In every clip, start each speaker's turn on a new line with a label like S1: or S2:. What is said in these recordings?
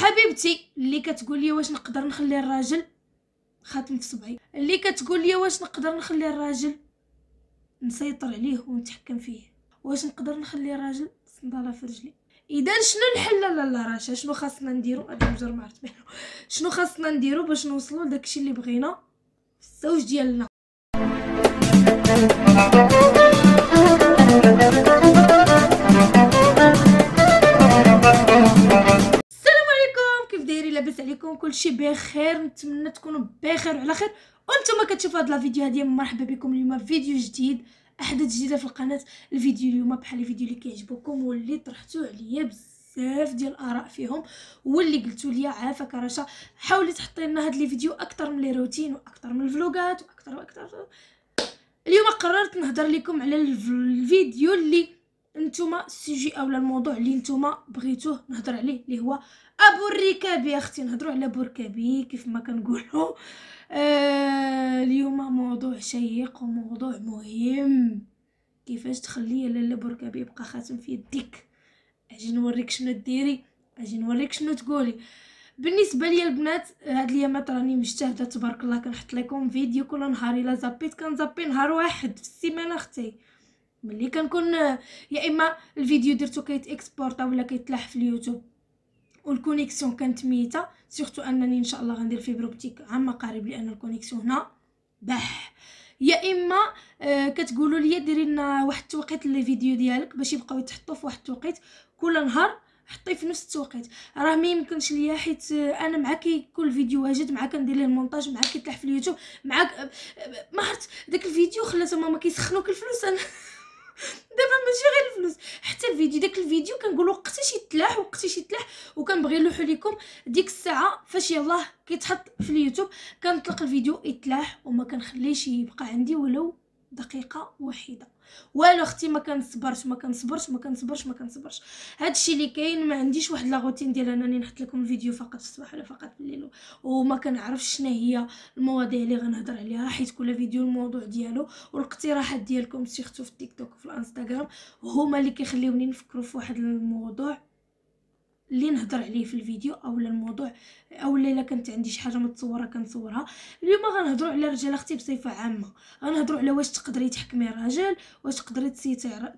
S1: حبيبتي اللي كتقول لي واش نقدر نخلي الراجل خاتم في صبعي اللي كتقول لي واش نقدر نخلي الراجل نسيطر عليه ونتحكم فيه واش نقدر نخلي الراجل صندالة في رجلي اذا شنو الحل لالا رشا شنو خاصنا نديرو هذا مجر ما عرفت شنو خاصنا نديرو باش نوصلو لداكشي اللي بغينا في الزوج ديالنا يكون كلشي بخير نتمنى تكونوا بخير وعلى خير وانتم كتشوفوا هاد الفيديو هادي مرحبا بكم اليوم فيديو جديد احداث جديده في القناه الفيديو اليوم بحال الفيديو اللي كيعجبكم واللي طرحتو عليا بزاف ديال الاراء فيهم واللي قلتوا لي عافاك رشا حاولي تحطي لنا هاد لي فيديو اكثر من لي روتين واكثر من الفلوقات واكثر واكثر اليوم قررت نهضر لكم على الفيديو اللي نتوما السيجي اولا الموضوع اللي نتوما بغيتوه نهضر عليه اللي هو ابو الركابي اختي نهضروا على ابو الركابي كيف ما كنقولوا آه اليوم موضوع شيق وموضوع مهم كيفاش تخلي لاله بركابي يبقى خاتم في يديك اجي نوريك شنو ديري اجي نوريك شنو تقولي بالنسبه ليا البنات هاد الايامات راني مجتهده تبارك الله كنحط لكم فيديو كل نهار الا زابيت كنزابي نهار واحد في السيمانه اختي ملي كنكون يا اما الفيديو درتو كيت اكسبورتا ولا كيتلاح في اليوتيوب والكونيكسيون كانت ميته سورتو انني ان شاء الله غندير فيبر اوبتيك عما قريب لان الكونيكسيون هنا بح يا اما آه، كتقولوا لي ديري لنا واحد التوقيت للفيديو ديالك باش يبقاو يتحطوا في واحد التوقيت كل نهار حطي في نفس التوقيت راه ما يمكنش ليا حيت آه، انا معاك كل فيديو واجد معاك ندير ليه المونتاج معاك كيطلع في اليوتيوب معاك آه، ما عرفت داك الفيديو خلات ماما كيسخنوك الفلوس انا دابا ماشي غير الفلوس حتى الفيديو داك الفيديو كنقول وقتاش يتلاح وقتاش يتلاح وكنبغي نلوحو لكم ديك الساعه فاش يلاه كيتحط في اليوتيوب كنطلق الفيديو يتلاح وما كنخليش يبقى عندي ولو دقيقه وحيده والو اختي ما كنصبرش ما كنصبرش ما كنصبرش ما كنصبرش هادشي اللي كاين ما عنديش واحد لا روتين ديال انني نحط لكم فيديو فقط الصباح ولا فقط الليل وما كنعرفش شنو هي المواضيع اللي غنهضر عليها حيت كل فيديو الموضوع ديالو والاقتراحات ديالكم سيختو في التيك توك وفي الانستغرام هما اللي كيخليوني نفكروا في واحد الموضوع اللي نهضر عليه في الفيديو اولا الموضوع اولا الا كانت عندي شي حاجه متصوره كنصورها اليوم غنهضروا على رجال اختي بصفه عامه غنهضروا على واش تقدري تحكمي الراجل واش تقدري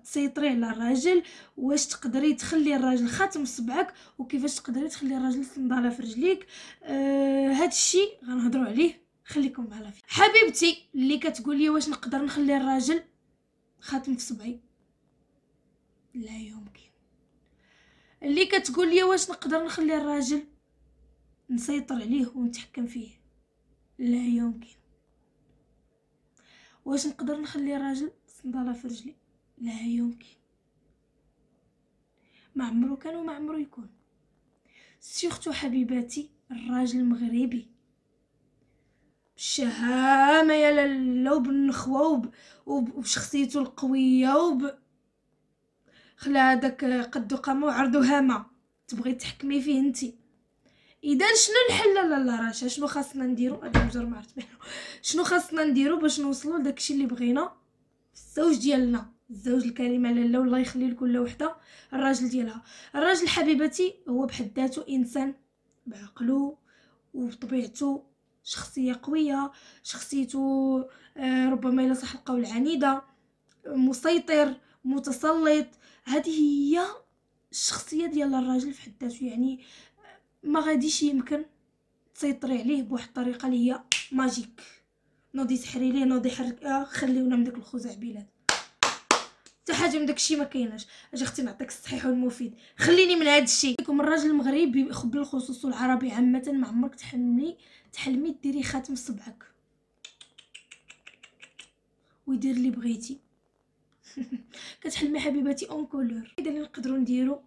S1: تسيطري على الراجل واش تقدري تخلي الراجل خاتم صبعك وكيفاش تقدري تخلي الراجل صنداله في رجليك آه هذا الشيء غنهضروا عليه خليكم معنا فيه حبيبتي اللي كتقول لي واش نقدر نخلي الراجل خاتم في صبعي لا يمكن اللي كتقول لي واش نقدر نخلي الراجل نسيطر عليه ونتحكم فيه لا يمكن واش نقدر نخلي الراجل صندالة في رجلي لا يمكن ما عمرو كان وما عمرو يكون سيختو حبيباتي الراجل المغربي بالشهامة يا لالا وبالنخوة وبشخصيته القوية وب خلا هذاك قدو قامو عرضو هامه تبغي تحكمي فيه انتي اذا شنو الحل لالا رشا شنو خاصنا نديرو هذا مجر ما عرفت شنو خاصنا نديرو باش نوصلو لداكشي اللي بغينا في الزوج ديالنا الزوج الكريمه لالا والله يخلي لكل وحده الراجل ديالها الراجل حبيبتي هو بحد ذاته انسان بعقلو وبطبيعته شخصيه قويه شخصيته آه، ربما الى صح القول عنيده مسيطر متسلط هذه هي الشخصيه ديال الراجل في حد يعني ما غاديش يمكن تسيطري عليه بواحد الطريقه اللي هي ماجيك نوضي سحري ليه نوضي حرك آه، خليونا من داك الخزعبيلات حتى حاجه من داكشي ما كايناش اجي اختي نعطيك الصحيح والمفيد خليني من هذا الشيء لكم الراجل المغربي بالخصوص العربي عامه ما عمرك تحلمي تحلمي ديري خاتم صبعك ويدير اللي بغيتي كتحلمي حبيباتي اون كولور اللي نقدروا نديرو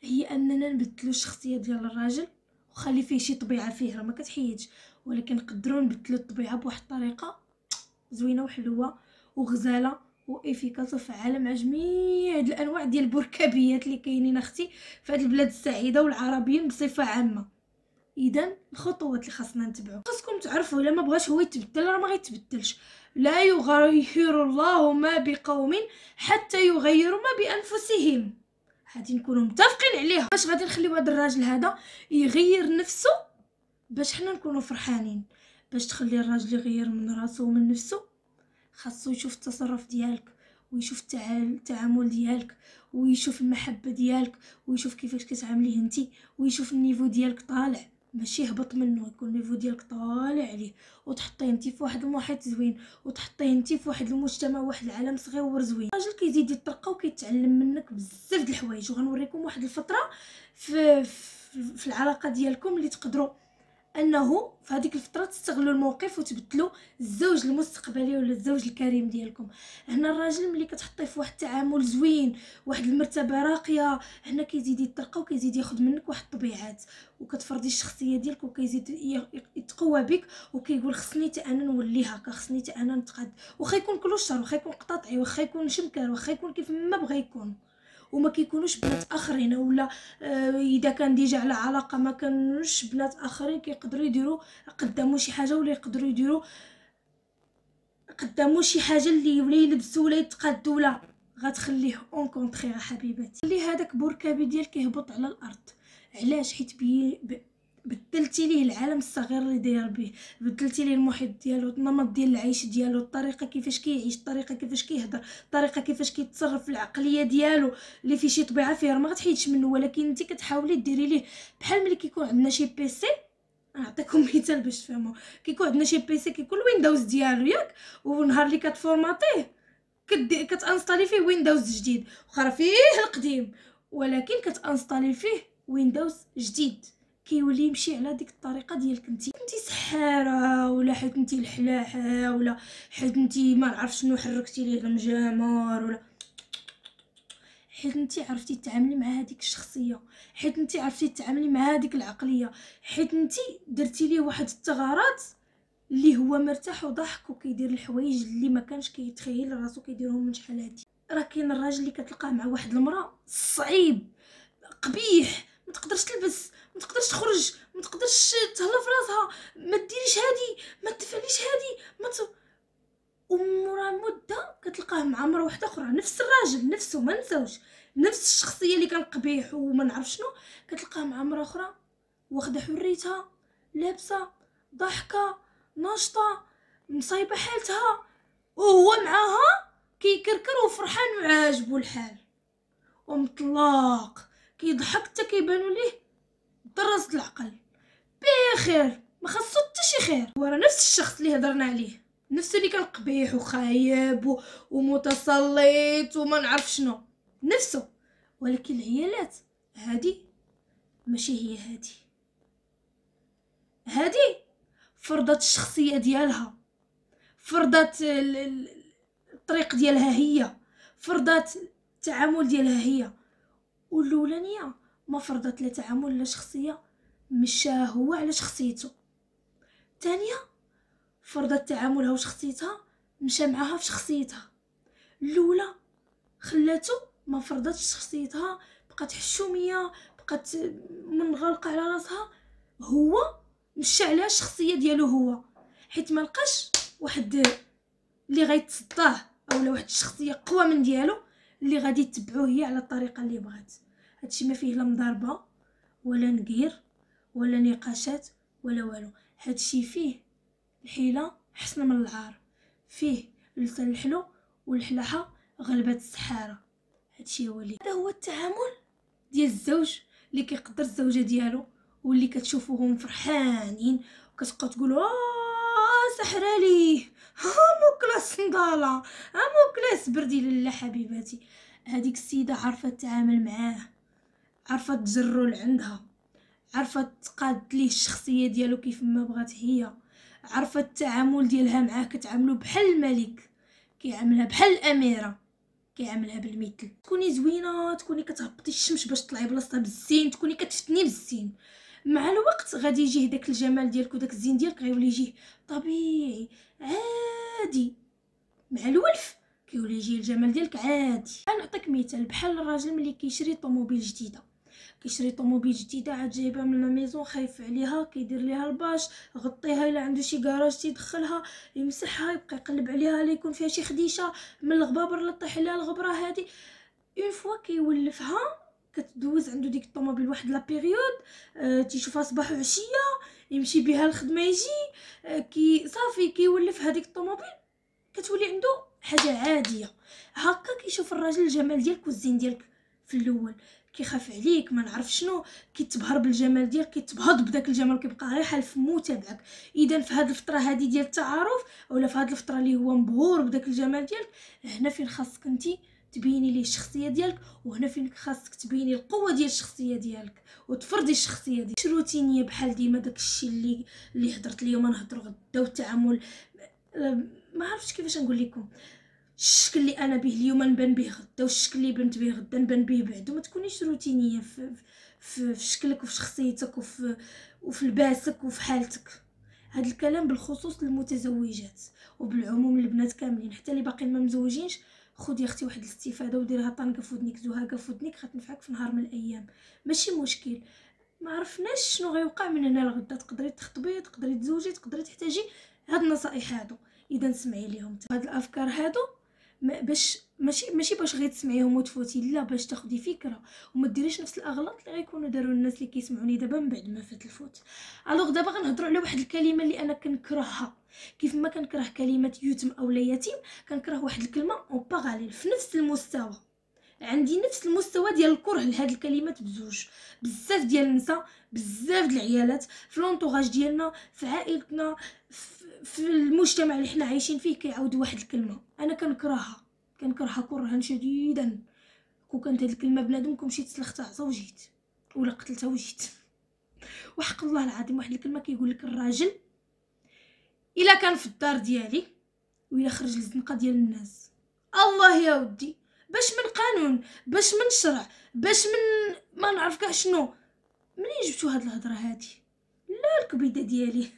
S1: هي اننا نبدلو الشخصيه ديال الراجل وخلي فيه شي طبيعه فيه راه ما كتحيدش ولكن نقدروا نبدلو الطبيعه بواحد الطريقه زوينه وحلوه وغزاله وافيكاس وفعاله مع جميع هاد الانواع ديال البركابيات اللي كاينين اختي في هاد البلاد السعيده والعربيين بصفه عامه اذا الخطوات اللي خاصنا نتبعو خاصكم تعرفوا الا ما بغاش هو يتبدل راه ما غيتبدلش لا يغير الله ما بقوم حتى يغيروا ما بانفسهم غادي نكونوا متفقين عليها باش غادي نخليو هذا الراجل هذا يغير نفسه باش حنا نكونوا فرحانين باش تخلي الراجل يغير من راسه ومن نفسه خاصو يشوف التصرف ديالك ويشوف التعامل ديالك ويشوف المحبه ديالك ويشوف كيفاش كتعامليه انت ويشوف النيفو ديالك طالع ماشي يهبط منه يكون النيفو ديالك طالع عليه وتحطيه انت في واحد المحيط زوين وتحطيه انت في واحد المجتمع واحد العالم صغير زوين الراجل كيزيد يترقى وكيتعلم منك بزاف د الحوايج وغنوريكم واحد الفتره في, في, في العلاقه ديالكم اللي تقدروا انه في هذيك الفتره تستغلوا الموقف وتبدلوا الزوج المستقبلي ولا الزوج الكريم ديالكم هنا الراجل ملي كتحطيه في واحد التعامل زوين واحد المرتبه راقيه هنا كيزيد يترقى وكيزيد ياخذ منك واحد الطبيعات وكتفرضي الشخصيه ديالك وكيزيد يتقوى بك وكيقول خصني حتى انا نولي هكا خصني حتى انا نتقاد واخا يكون كل شهر واخا يكون قطاطعي واخا يكون شمكار واخا يكون كيف ما بغى يكون وما كيكونوش بنات اخرين ولا آه، اذا كان ديجا على علاقه ما كانوش بنات اخرين كيقدروا يديروا قدامو شي حاجه ولا يقدروا يديروا قدامو شي حاجه اللي ولا يلبسوا ولا يتقادوا ولا غتخليه اون كونترير حبيباتي خلي هذاك بركابي ديال كيهبط على الارض علاش حيت بي بدلتي ليه العالم الصغير اللي داير به بدلتي ليه المحيط ديالو النمط ديال العيش ديالو الطريقه كيفاش كيعيش الطريقه كيفاش كيهضر الطريقه كيفاش كيتصرف العقليه ديالو اللي في شي طبيعه فيه ما غتحيدش منه ولكن انت كتحاولي ديري ليه بحال ملي كيكون عندنا شي بيسي نعطيكم مثال باش تفهموا كيكون عندنا شي بيسي كيكون الويندوز ديالو ياك ونهار اللي كتفورماطيه كدي كتانستالي فيه ويندوز جديد وخا فيه القديم ولكن كتانستالي فيه ويندوز جديد كيولي يمشي على ديك الطريقه ديالك انت كنتي سحاره ولا حيت انت الحلاحه ولا حيت انت ما نعرف شنو حركتي ليه المجامر ولا حيت انت عرفتي تتعاملي مع هذيك الشخصيه حيت انت عرفتي تتعاملي مع هذيك العقليه حيت انت درتي ليه واحد الثغرات اللي هو مرتاح وضحك وكيدير الحوايج اللي ما كانش كيتخيل راسو كيديرهم من شحال هادي راه كاين الراجل اللي كتلقاه مع واحد المراه صعيب قبيح ما تقدرش تلبس ما تقدرش تخرج ما تقدرش تهلا في راسها ما ديريش هادي ما تفعليش هادي ما ت... ومورا مده كتلقاه مع مره واحده اخرى نفس الراجل نفسه ما نساوش نفس الشخصيه اللي كان قبيح وما نعرف شنو كتلقاه مع مره اخرى واخده حريتها لابسه ضحكه ناشطه مصايبه حالتها وهو معاها كيكركر وفرحان وعاجبو الحال ومطلاق كيضحك حتى كيبانو ليه طرزت العقل بخير ما خصو حتى شي خير هو نفس الشخص اللي هضرنا عليه نفس اللي كان قبيح وخايب و... ومتسلط وما نعرف شنو نفسه ولكن العيالات هادي ماشي هي هادي هادي فرضت الشخصيه ديالها فرضت الطريق ديالها هي فرضت التعامل ديالها هي والاولانيه ما لا تعامل لا شخصيه مشاه هو على شخصيته الثانيه فرضت تعاملها وشخصيتها مشى معاها في شخصيتها الاولى خلاتو ما فرضتش شخصيتها بقات حشوميه بقات منغلقه على راسها هو مشى على الشخصيه ديالو هو حيت ما لقاش واحد اللي غيتصداه اولا واحد الشخصيه قوى من ديالو اللي غادي تبعوه هي على الطريقه اللي بغات هادشي ما فيه لا مضاربه ولا نقير ولا نقاشات ولا والو هادشي فيه الحيله حسن من العار فيه اللسان الحلو والحلاحه غلبات السحاره هادشي هو اللي هذا هو التعامل ديال الزوج اللي كيقدر الزوجه ديالو واللي كتشوفوهم فرحانين وكتبقاو تقول اه سحرالي ليه ها موكله صنداله ها موكله بردي لله حبيباتي هذيك السيده عارفه تتعامل معاه عرفت تجرو لعندها عرفت تقاد ليه الشخصيه ديالو كيف ما بغات هي عرفت التعامل ديالها معاه كتعاملو بحال الملك كيعاملها بحال الاميره كيعاملها بالمثل تكوني زوينه تكوني كتهبطي الشمس باش تطلعي بلاصتها بالزين تكوني كتفتني بالزين مع الوقت غادي يجيه داك الجمال ديالك وداك الزين ديالك غيولي يجيه طبيعي عادي مع الولف كيولي يجي الجمال ديالك عادي غنعطيك مثال بحال الراجل ملي كيشري طوموبيل جديده كيشري طوموبيل جديده عاد جايبها من الميزون خايف عليها كيدير ليها الباش غطيها الا عنده شي كراج تيدخلها يمسحها يبقى يقلب عليها لا يكون فيها شي خديشه من الغبابر اللي طيح عليها الغبره هذه اون فوا كيولفها كتدوز عنده ديك الطوموبيل واحد لا بيريود آه تيشوفها صباح وعشيه يمشي بها الخدمه يجي آه كي صافي كيولف هذيك الطوموبيل كتولي عنده حاجه عاديه هكا كيشوف الراجل الجمال ديالك والزين ديالك في الاول كيخاف عليك ما نعرف شنو كيتبهر بالجمال ديالك كيتبهض بداك الجمال وكيبقى غير حال فمو تابعك اذا في هذه الفتره هذه ديال التعارف اولا في هذه الفتره اللي هو مبهور بداك الجمال ديالك هنا فين خاصك انت تبيني ليه الشخصيه ديالك وهنا فين خاصك تبيني القوه ديال الشخصيه ديالك وتفرضي الشخصيه ديالك روتينيه بحال ديما داك الشيء اللي اللي هضرت اليوم نهضروا غدا والتعامل ما عرفتش كيفاش نقول لكم الشكل اللي انا به اليوم نبان به غدا والشكل اللي بنت به غدا نبان به بعد وما تكونيش روتينيه في, في, في شكلك وفي شخصيتك وفي وفي لباسك وفي حالتك هاد الكلام بالخصوص للمتزوجات وبالعموم البنات كاملين حتى اللي باقيين ما مزوجينش خدي اختي واحد الاستفاده وديرها طنقه في ودنك زوهاقه في غتنفعك في نهار من الايام ماشي مشكل ما عرفناش شنو غيوقع من هنا لغدا تقدري تخطبي تقدري تزوجي تقدري تحتاجي هاد النصائح هادو اذا سمعي ليهم هاد الافكار هادو باش ماشي ماشي باش غير تسمعيهم وتفوتي لا باش تاخدي فكره وما ديريش نفس الاغلاط اللي غيكونوا داروا الناس اللي كيسمعوني دابا من بعد ما فات الفوت الوغ دابا غنهضروا على واحد الكلمه اللي انا كنكرهها كيف ما كنكره كلمه يتم او لا يتيم كنكره واحد الكلمه اون في نفس المستوى عندي نفس المستوى ديال الكره لهاد الكلمات بزوج بزاف ديال النساء بزاف ديال العيالات في لونطوغاج ديالنا في عائلتنا في, المجتمع اللي حنا عايشين فيه كيعاود واحد الكلمه انا كنكرهها كنكرهها كرها شديدا كون كانت هاد الكلمه بنادم كون مشيت سلختها عصا وجيت ولا قتلتها وجيت وحق الله العظيم واحد الكلمه كيقول لك الراجل الا كان في الدار ديالي ولا خرج للزنقه ديال الناس الله يا ودي باش من قانون باش من شرع باش من ما نعرف كاع شنو منين جبتو هاد الهضره هادي لا الكبيده ديالي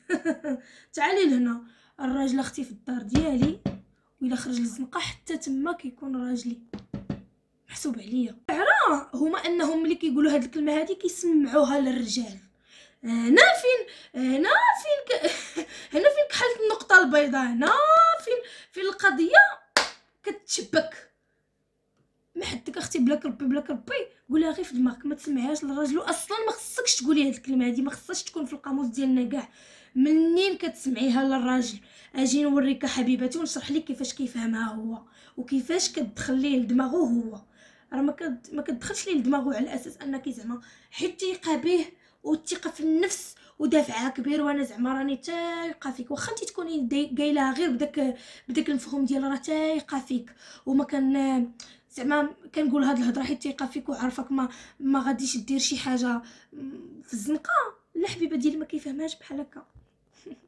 S1: تعالي لهنا الراجل اختي في الدار ديالي ويلا خرج للزنقه حتى تما كيكون راجلي محسوب عليا عرا هما انهم ملي كيقولوا هاد الكلمه هادي كيسمعوها للرجال آه، هنا فين هنا فين ك... هنا فين كحلت النقطه البيضاء هنا فين في القضيه كتشبك ما حدك اختي بلا كربي بلا كربي قولها غير في دماغك ما تسمعهاش للراجل اصلا ما خصكش تقولي هاد الكلمه هادي ما خصهاش تكون في القاموس ديالنا كاع منين كتسمعيها للراجل اجي نوريك حبيبتي ونشرح لك كيفاش كيفهمها هو وكيفاش كتدخل ليه لدماغه هو راه ما كد... ما كتدخلش ليه لدماغه على اساس انك زعما حيت تيقى به والثقه في النفس ودافعها كبير وانا زعما راني تايقه فيك واخا انت تكوني قايلها غير بداك بداك المفهوم ديال راه تايقه فيك وما كان زعما كنقول هاد الهضره حيت تايقه فيك وعارفك ما ما غاديش دير شي حاجه في الزنقه لا حبيبه ديالي ما كيفهمهاش بحال هكا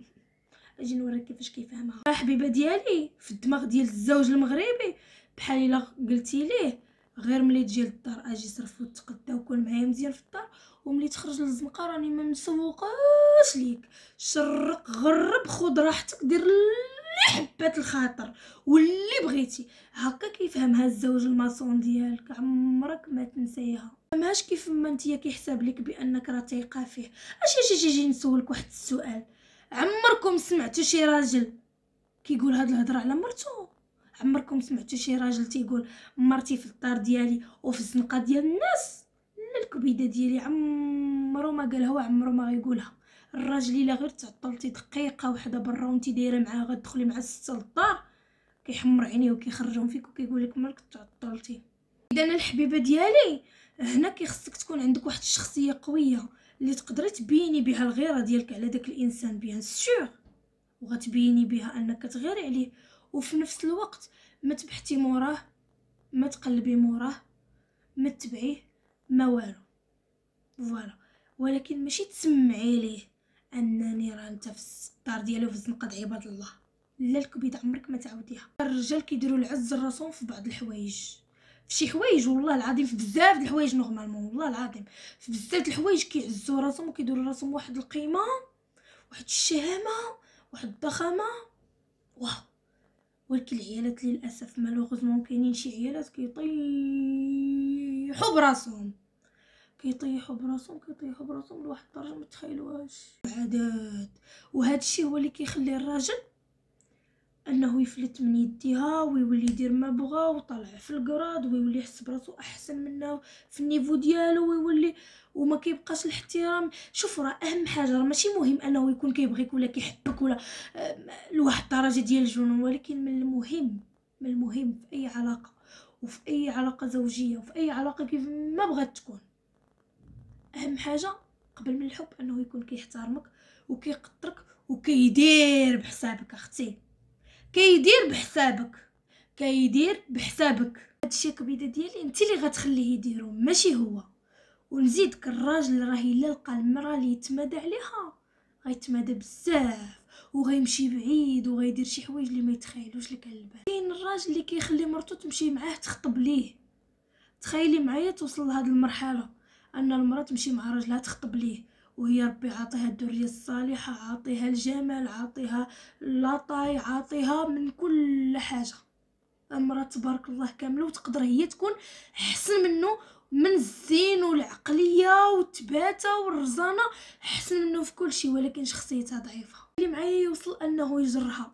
S1: اجي نوريك كيفاش كيفهمها لا حبيبه ديالي في الدماغ ديال الزوج المغربي بحال الا قلتي ليه غير ملي تجي للدار اجي صرف وتقدا وكون معايا مزيان في الدار وملي تخرج للزنقه راني ما مسوقاش ليك شرق غرب خد راحتك دير اللي حبات الخاطر واللي بغيتي هكا كيفهمها الزوج الماسون ديالك عمرك ما تنسيها ماش كيف ما انت كيحسب لك بانك راه تيقى فيه اش جي جي جي نسولك واحد السؤال عمركم سمعتوا شي راجل كيقول هاد الهضره على مرتو عمركم سمعتوا شي راجل تيقول مرتي في الدار ديالي وفي الزنقه ديال الناس الكبيده ديالي عمرو ما قالها وعمرو ما غيقولها الراجل الا غير تعطلتي دقيقه وحده برا وانتي دايره معاه غتدخلي مع السته للدار كيحمر عينيه وكيخرجهم فيك وكيقول لك مالك تعطلتي اذا انا الحبيبه ديالي هنا كيخصك تكون عندك واحد الشخصيه قويه اللي تقدري تبيني بها الغيره ديالك على داك الانسان بيان سور وغتبيني بها انك كتغيري عليه وفي نفس الوقت ما تبحتي موراه ما تقلبي موراه ما تبعيه ما والو فوالا ولكن ماشي تسمعي ليه انني راه انت في الدار ديالو في الزنقه عباد الله لا الكبيده عمرك ما تعاوديها الرجال كيديروا العز الراسهم في بعض الحوايج في شي حوايج والله العظيم في بزاف د الحوايج نورمالمون والله العظيم في بزاف د الحوايج كيعزوا راسهم وكيديروا راسهم واحد القيمه واحد الشهامه واحد الضخامه واو ولكن العيالات للاسف مالوغوزمون كاينين شي عيالات كيطيحوا براسهم كيطيحوا براسهم كيطيحوا براسهم لواحد الدرجه ما تخيلوهاش عادات وهذا الشيء هو اللي كيخلي الراجل انه يفلت من يديها ويولي يدير ما بغا وطلع في الكراد ويولي يحس براسو احسن منها في النيفو ديالو ويولي وما كيبقاش الاحترام شوف راه اهم حاجه راه ماشي مهم انه يكون كيبغيك ولا كيحبك ولا لواحد الدرجه ديال الجنون ولكن من المهم من المهم في اي علاقه وفي اي علاقه زوجيه وفي اي علاقه كيف ما بغات تكون اهم حاجه قبل من الحب انه يكون كيحترمك وكيقدرك وكيدير بحسابك اختي كيدير بحسابك كيدير بحسابك هادشي كبيده ديالي انت اللي غتخليه يديرو ماشي هو ونزيدك الراجل راه الا لقى المراه اللي يتمادى عليها غيتمادى بزاف وغيمشي بعيد وغيدير شي حوايج اللي ما يتخيلوش لك على البال كاين الراجل اللي كيخلي مرتو تمشي معاه تخطب ليه تخيلي معايا توصل لهاد المرحله أن المرأة تمشي مع راجلها تخطب ليه وهي ربي عاطيها الدريه الصالحة عاطيها الجمال عاطيها لاطاي عاطيها من كل حاجة المرأة تبارك الله كاملة وتقدر هي تكون أحسن منه من الزين والعقلية والتباتة والرزانة أحسن منه في كل شيء ولكن شخصيتها ضعيفة اللي معايا يوصل أنه يجرها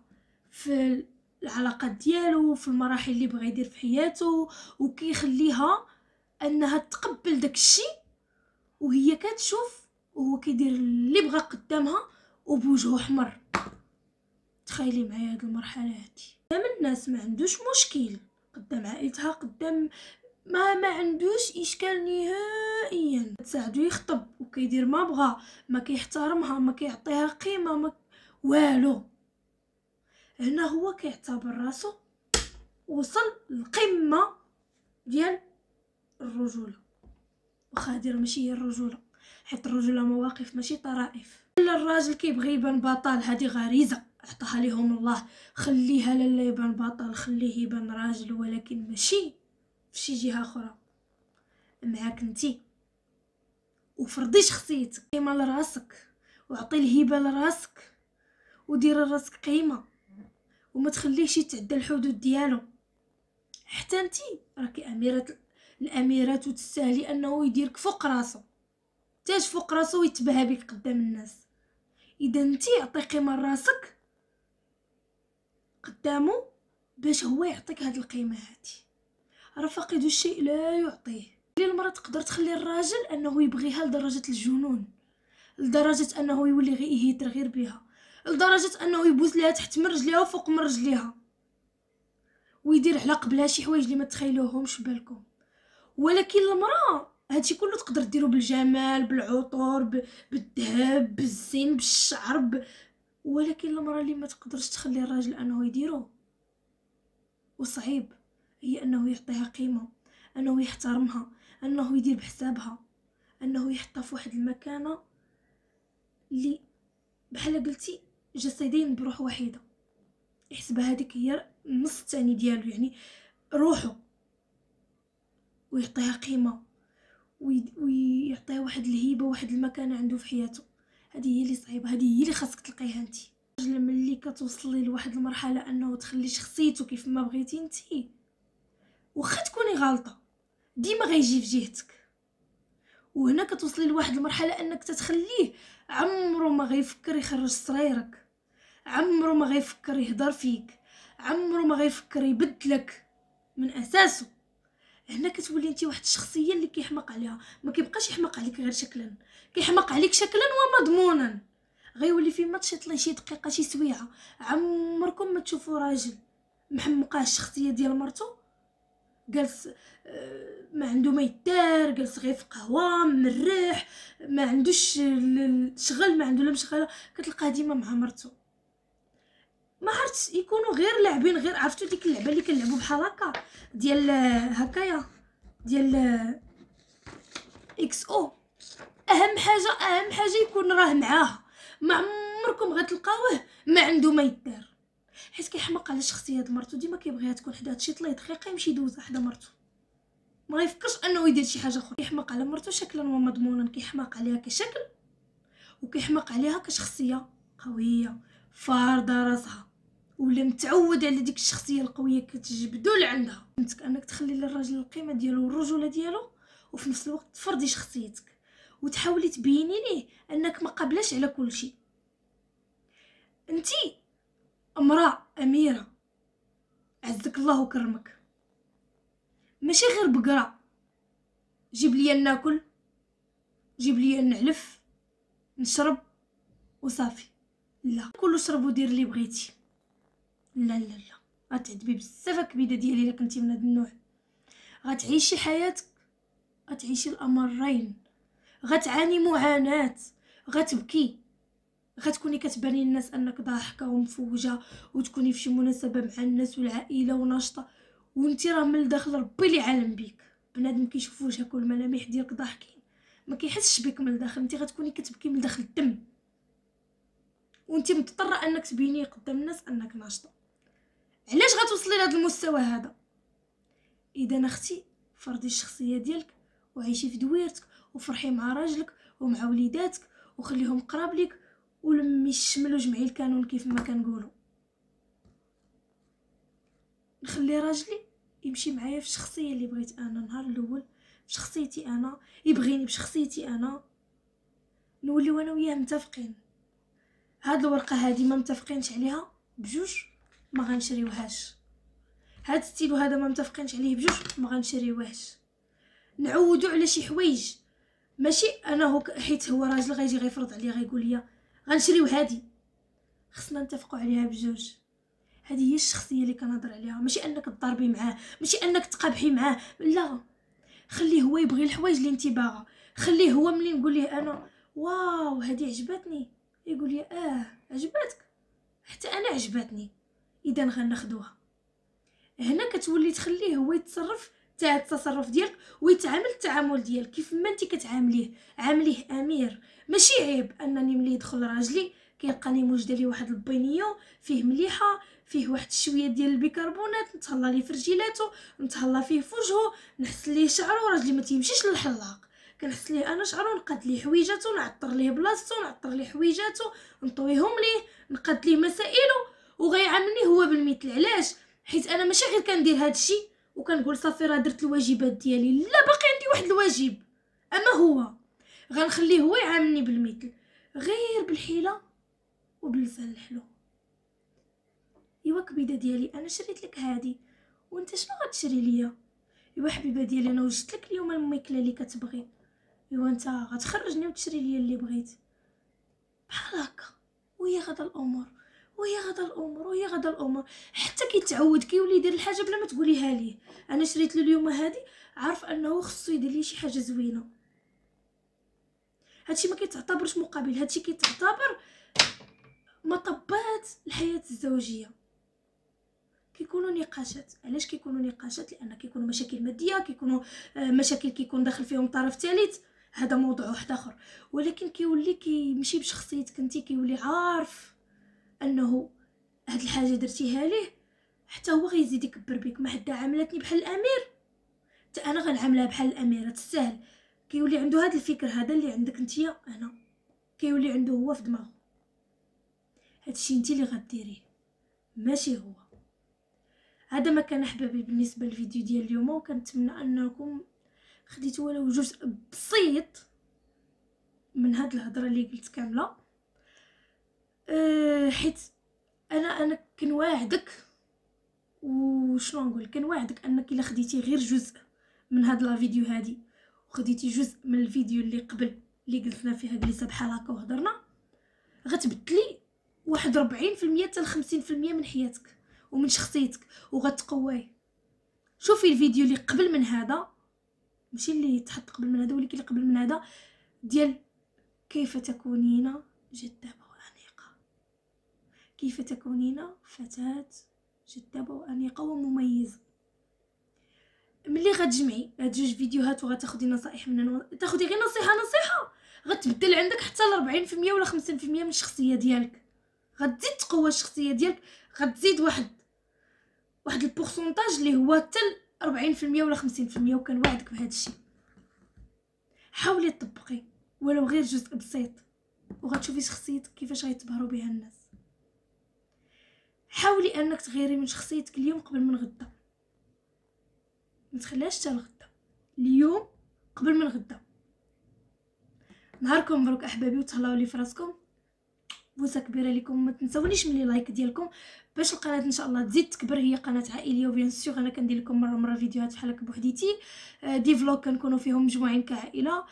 S1: في العلاقات ديالو في المراحل اللي بغى يدير في حياته وكيخليها انها تقبل داكشي وهي كتشوف وهو كيدير اللي بغا قدامها وبوجهه احمر تخيلي معايا هاد المرحله هادي قدام الناس ما عندوش مشكل قدام عائلتها قدام ما ما عندوش اشكال نهائيا تساعدو يخطب وكيدير ما بغا ما كيحترمها ما كيعطيها قيمه ما والو هنا هو كيعتبر راسو وصل القمه ديال الرجوله مخادر ماشي هي الرجوله حيت الرجوله مواقف ماشي طرائف الا الراجل كيبغي يبان بطل هادي غريزه عطاها ليهم الله خليها لا يبان بطل خليه يبان راجل ولكن ماشي فشي جهه اخرى معاك انتي وفرضي شخصيتك قيمه لراسك وعطي الهبه لراسك ودير لراسك قيمه وما تخليهش يتعدى الحدود ديالو حتى انتي راكي اميره الاميرات وتستاهلي انه يديرك فوق راسو تاج فوق راسو ويتباهى بك قدام الناس اذا انت اعطي قيمه لراسك قدامه باش هو يعطيك هاد القيمه هادي راه فاقد الشيء لا يعطيه المرأة تقدر تخلي الراجل انه يبغيها لدرجه الجنون لدرجه انه يولي غير يهيتر غير بها لدرجه انه يبوس لها تحت من رجليها وفوق من رجليها ويدير على قبلها شي حوايج اللي ما تخيلوهمش بالكم ولكن المراه هادشي كله تقدر ديرو بالجمال بالعطور بالذهب بالزين بالشعر ب... ولكن المراه اللي ما تقدرش تخلي الراجل انه يديرو وصعيب هي انه يعطيها قيمه انه يحترمها انه يدير بحسابها انه يحطها في واحد المكانه اللي بحال قلتي جسدين بروح واحده يحسبها هذيك هي النص الثاني ديالو يعني روحه ويعطيها قيمه ويعطيها واحد الهيبه واحد المكانه عنده في حياته هذه هي اللي صعيبه هذه هي اللي خاصك تلقيها انت الرجل ملي كتوصلي لواحد المرحله انه تخلي شخصيته كيف ما بغيتي انت واخا تكوني غالطة ديما غيجي في جهتك وهنا كتوصلي لواحد المرحله انك تتخليه عمرو ما غيفكر يخرج سريرك عمرو ما غيفكر يهضر فيك عمرو ما غيفكر يبدلك من اساسه هنا كتولي انت واحد الشخصيه اللي كيحمق عليها ما كيبقاش يحمق عليك غير شكلا كيحمق عليك شكلا ومضمونا غيولي ماتش يطلع شي دقيقه شي سويعه عمركم ما تشوفوا راجل محمقاه الشخصيه ديال مرتو جالس آه، ما عنده ما يدار جالس غير في قهوه مريح ما عندوش الشغل ما عنده لا مشغله كتلقاه ديما مع مرتو ما عرفتش يكونوا غير لاعبين غير عرفتوا ديك اللعبه اللي كنلعبوا بحال هكا ديال هكايا ديال اكس او اهم حاجه اهم حاجه يكون راه معاها ما عمركم غتلقاوه ما عنده ما يدار حيت كيحمق على شخصيه مرتو ديما كيبغيها تكون حدا هادشي طلي دقيقه يمشي يدوز حدا مرتو ما يفكرش انه يدير شي حاجه اخرى كيحماق على مرتو شكلا ومضمونا كيحماق عليها كشكل وكيحماق عليها كشخصيه قويه فارضه راسها ولا متعود على ديك الشخصيه القويه كتجبدو لعندها فهمتك انك تخلي للراجل القيمه ديالو والرجوله ديالو وفي نفس الوقت تفرضي شخصيتك وتحاولي تبيني ليه انك ما قابلاش على كل شيء انت امراه اميره عزك الله وكرمك ماشي غير بقره جيب لي ناكل جيب لي نعلف نشرب وصافي لا كل شرب ودير اللي بغيتي لا لا لا غتعذبي بزاف الكبيده ديالي الا كنتي من هذا النوع غتعيشي حياتك غتعيشي الامرين غتعاني معاناه غتبكي غتكوني كتباني للناس انك ضاحكه ومفوجه وتكوني في شي مناسبه مع الناس والعائله ونشطه وانت راه من الداخل ربي اللي عالم بيك بنادم كيشوف وجهك ملامح ديالك ضاحكين ما كيحسش بك من الداخل انت غتكوني كتبكي من داخل الدم وانت مضطره انك تبيني قدام الناس انك ناشطه علاش غتوصلي لهذا المستوى هذا اذا اختي فرضي الشخصيه ديالك وعيشي في دويرتك وفرحي مع راجلك ومع وليداتك وخليهم قراب ليك ولمي الشمل وجمعي الكانون كيف ما كنقولوا نخلي راجلي يمشي معايا في الشخصيه اللي بغيت انا نهار الاول بشخصيتي انا يبغيني بشخصيتي انا نوليو انا وياه متفقين هاد الورقه هادي ما متفقينش عليها بجوج ما غنشريوهاش هاد ستيلو هذا ما متفقينش عليه بجوج ما غنشريوهاش نعودو على شي حوايج ماشي انا هوك حيت هو راجل غيجي غيفرض عليا غيقول لي غنشريو هادي خصنا نتفقوا عليها بجوج هادي هي الشخصيه اللي كنهضر عليها ماشي انك تضربي معاه ماشي انك تقابحي معاه لا خليه هو يبغي الحوايج اللي انت باغا خليه هو ملي نقول ليه انا واو هادي عجبتني يقول لي اه عجبتك حتى انا عجبتني اذا غناخدوها هنا كتولي تخليه هو يتصرف تاع التصرف ديالك ويتعامل التعامل ديالك كيف ما انت كتعامليه عامليه امير ماشي عيب انني ملي يدخل راجلي كيلقاني موجده ليه واحد البينيو فيه مليحه فيه واحد شويه ديال البيكربونات نتهلا ليه فرجيلاتو نتهلا فيه في نحس ليه شعره راجلي ما تيمشيش للحلاق كنحس ليه انا شعرو نقاد ليه حويجاتو نعطر ليه بلاصتو نعطر ليه حويجاتو نطويهم ليه نقاد ليه مسائله وغيعاملني هو بالمثل علاش حيت انا ماشي غير كندير هذا الشيء وكنقول صافي راه درت الواجبات ديالي لا باقي عندي واحد الواجب اما هو غنخليه هو يعاملني بالمثل غير بالحيله وباللسان الحلو ايوا كبيده ديالي انا شريت لك هادي وانت شنو غتشري ليا ايوا حبيبه ديالي انا وجدت لك اليوم الميكله اللي كتبغي ايوا انت غتخرجني وتشري ليا اللي بغيت بحال هكا وهي غدا الامور وهي غدا الامور وهي غدا الامور حتى كيتعود كيولي يدير الحاجه بلا ما تقوليها ليه انا شريت له اليوم هذه عارف انه خصو يدير لي شي حاجه زوينه هادشي ما كيتعتبرش مقابل هادشي كيتعتبر مطبات الحياه الزوجيه كيكونوا نقاشات علاش كيكونوا نقاشات لان كيكونوا مشاكل ماديه كيكونوا آه، مشاكل كيكون داخل فيهم طرف ثالث هذا موضوع واحد اخر ولكن كيولي كيمشي بشخصيتك انت كيولي عارف انه هاد الحاجه درتيها ليه حتى هو غيزيد يكبر بك ما حدا عاملتني بحال الامير حتى انا غنعاملها بحال الاميره تستاهل كيولي عنده هاد الفكر هذا اللي عندك نتيا انا كيولي عنده هو في دماغه هادشي انت اللي غديريه ماشي هو هذا ما كان احبابي بالنسبه للفيديو ديال اليوم وكنتمنى انكم خديتوا ولو جزء بسيط من هاد الهضره اللي قلت كامله أه، حيت انا انا كنواعدك وشنو نقول كنواعدك انك الا خديتي غير جزء من هاد لا فيديو هادي وخديتي جزء من الفيديو اللي قبل اللي جلسنا فيها جلسه بحال هكا وهضرنا غتبدلي واحد 40% حتى 50% من حياتك ومن شخصيتك وغتقوي شوفي الفيديو اللي قبل من هذا ماشي اللي تحط قبل من هذا ولكن اللي قبل من هذا ديال كيف تكونين جذابه كيف تكونين فتاة جذابة وأنيقة ومميزة ملي غتجمعي هاد جوج فيديوهات وغتاخدي نصائح من نو... تاخدي غير نصيحة نصيحة غتبدل عندك حتى لربعين في المية ولا المية من الشخصية ديالك غتزيد تقوى الشخصية ديالك غتزيد واحد واحد البورسونتاج اللي هو حتى المية ولا وكان وعدك بهذا الشيء حاولي تطبقي ولو غير جزء بسيط وغتشوفي شخصيتك كيفاش غيتبهروا بها الناس حاولي انك تغيري من شخصيتك اليوم قبل من غدا ما تخليهاش حتى لغدا اليوم قبل من غدا نهاركم مبروك احبابي وتهلاو لي فراسكم بوسه كبيره لكم ما تنسونيش من لايك ديالكم باش القناه ان شاء الله تزيد تكبر هي قناه عائليه وبيان سيغ انا كندير لكم مره مره فيديوهات بحال هكا بوحديتي آه، دي فلوغ كنكونوا فيهم مجموعين كعائله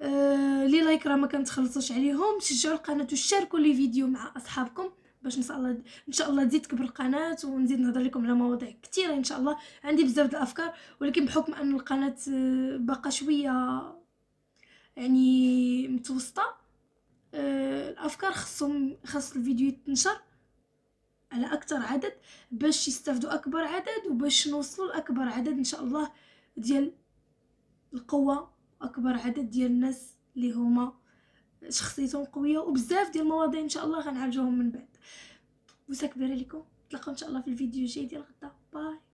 S1: آه، لي لايك راه ما كنتخلصوش عليهم شجعوا القناه وشاركوا لي فيديو مع اصحابكم باش ان شاء الله ان شاء الله تزيد تكبر القناه ونزيد نهضر لكم على مواضيع كثيره ان شاء الله عندي بزاف الافكار ولكن بحكم ان القناه آه، باقا شويه يعني متوسطه آه، الافكار خصهم خاص الفيديو يتنشر على اكثر عدد باش يستافدوا اكبر عدد وباش نوصلوا لاكبر عدد ان شاء الله ديال القوه اكبر عدد ديال الناس اللي هما شخصيتهم قويه وبزاف ديال المواضيع ان شاء الله غنعالجوهم من بعد وساكبر لكم نتلاقاو ان شاء الله في الفيديو الجاي ديال غدا باي